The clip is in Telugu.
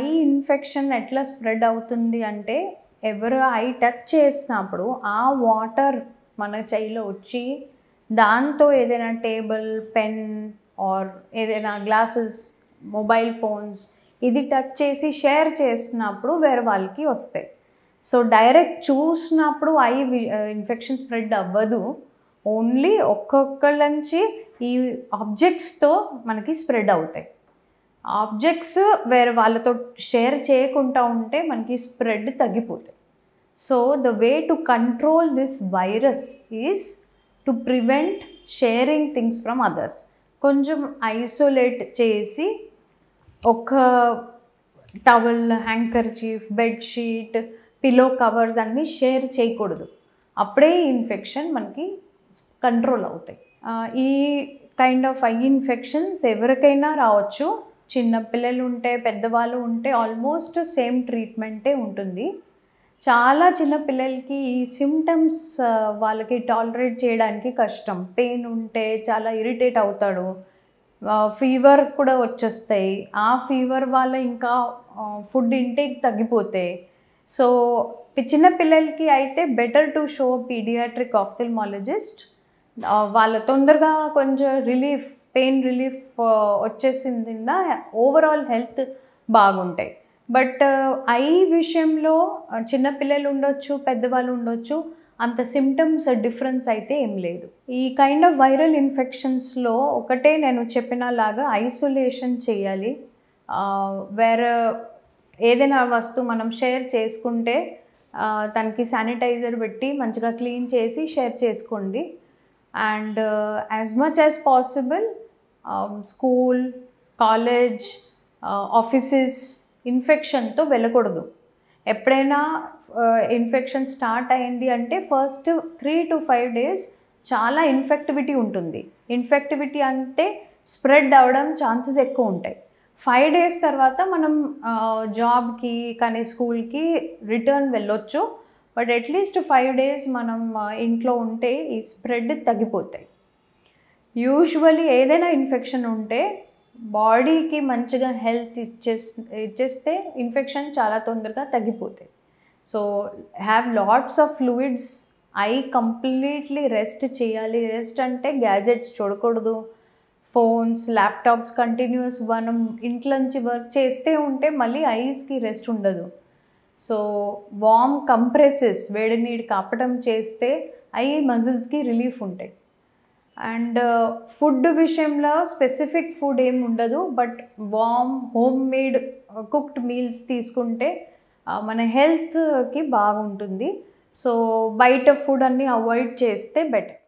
ఐ ఇన్ఫెక్షన్ ఎట్లా స్ప్రెడ్ అవుతుంది అంటే ఎవరు ఐ టచ్ చేసినప్పుడు ఆ వాటర్ మన చెయ్యిలో వచ్చి దాంతో ఏదైనా టేబుల్ పెన్ ఆర్ ఏదైనా గ్లాసెస్ మొబైల్ ఫోన్స్ ఇది టచ్ చేసి షేర్ చేసినప్పుడు వేరే వాళ్ళకి వస్తాయి సో డైరెక్ట్ చూసినప్పుడు ఐ ఇన్ఫెక్షన్ స్ప్రెడ్ అవ్వదు ఓన్లీ ఒక్కొక్కళ్ళ నుంచి ఈ ఆబ్జెక్ట్స్తో మనకి స్ప్రెడ్ అవుతాయి ఆబ్జెక్ట్స్ వేరే వాళ్ళతో షేర్ చేయకుండా ఉంటే మనకి స్ప్రెడ్ తగ్గిపోతుంది so the way to control this virus is to prevent sharing things from others కొంచెం ఐసోలేట్ చేసి ఒక towel chief bedsheet pillow covers అన్నీ షేర్ చేయకూడదు అప్పుడే ఇన్ఫెక్షన్ మనకి కంట్రోల్ అవుతాయి ఈ కైండ్ ఆఫ్ ఐ ఇన్ఫెక్షన్స్ ఎవరికైనా రావచ్చు చిన్న పిల్లలు ఉంటే పెద్దవాళ్ళు ఉంటే ఆల్మోస్ట్ సేమ్ ట్రీట్మెంటే ఉంటుంది చాలా చిన్న పిల్లలకి ఈ సిమ్టమ్స్ వాళ్ళకి టాలరేట్ చేయడానికి కష్టం పెయిన్ ఉంటే చాలా ఇరిటేట్ అవుతాడు ఫీవర్ కూడా వచ్చేస్తాయి ఆ ఫీవర్ వల్ల ఇంకా ఫుడ్ ఇంటేక్ తగ్గిపోతాయి సో చిన్న పిల్లలకి అయితే better to show pediatric ophthalmologist వాళ్ళ తొందరగా కొంచెం రిలీఫ్ పెయిన్ రిలీఫ్ వచ్చేసింది ఓవరాల్ హెల్త్ బాగుంటాయి బట్ ఐ విషయంలో చిన్నపిల్లలు ఉండొచ్చు పెద్దవాళ్ళు ఉండొచ్చు అంత సిమ్టమ్స్ డిఫరెన్స్ అయితే ఏం లేదు ఈ కైండ్ ఆఫ్ వైరల్ ఇన్ఫెక్షన్స్లో ఒకటే నేను చెప్పినలాగా ఐసోలేషన్ చేయాలి వేరే ఏదైనా వస్తువు మనం షేర్ చేసుకుంటే తనకి శానిటైజర్ పెట్టి మంచిగా క్లీన్ చేసి షేర్ చేసుకోండి and as much as possible school college offices ఇన్ఫెక్షన్తో వెళ్ళకూడదు ఎప్పుడైనా ఇన్ఫెక్షన్ uh, స్టార్ట్ అయింది అంటే first three to five days చాలా ఇన్ఫెక్టివిటీ ఉంటుంది ఇన్ఫెక్టివిటీ అంటే స్ప్రెడ్ అవ్వడం ఛాన్సెస్ ఎక్కువ ఉంటాయి ఫైవ్ డేస్ తర్వాత మనం జాబ్కి uh, కానీ స్కూల్కి రిటర్న్ వెళ్ళొచ్చు బట్ అట్లీస్ట్ ఫైవ్ డేస్ మనం ఇంట్లో ఉంటే ఈ స్ప్రెడ్ తగ్గిపోతాయి యూజువలీ ఏదైనా ఇన్ఫెక్షన్ ఉంటే బాడీకి మంచిగా హెల్త్ ఇచ్చే ఇచ్చేస్తే ఇన్ఫెక్షన్ చాలా తొందరగా తగ్గిపోతాయి so have lots of fluids eye completely rest చేయాలి రెస్ట్ అంటే గ్యాజెట్స్ చూడకూడదు ఫోన్స్ ల్యాప్టాప్స్ కంటిన్యూస్ మనం ఇంట్లోంచి వర్క్ చేస్తే ఉంటే మళ్ళీ ఐస్కి రెస్ట్ ఉండదు సో వామ్ కంప్రెసెస్ వేడి నీడి కాపటం చేస్తే అవి మజిల్స్కి రిలీఫ్ ఉంటాయి అండ్ uh, ఫుడ్ విషయంలో స్పెసిఫిక్ ఫుడ్ ఏమి ఉండదు but warm home made uh, cooked meals తీసుకుంటే uh, మన హెల్త్కి బాగుంటుంది సో బయట ఫుడ్ అన్నీ అవాయిడ్ చేస్తే బెటర్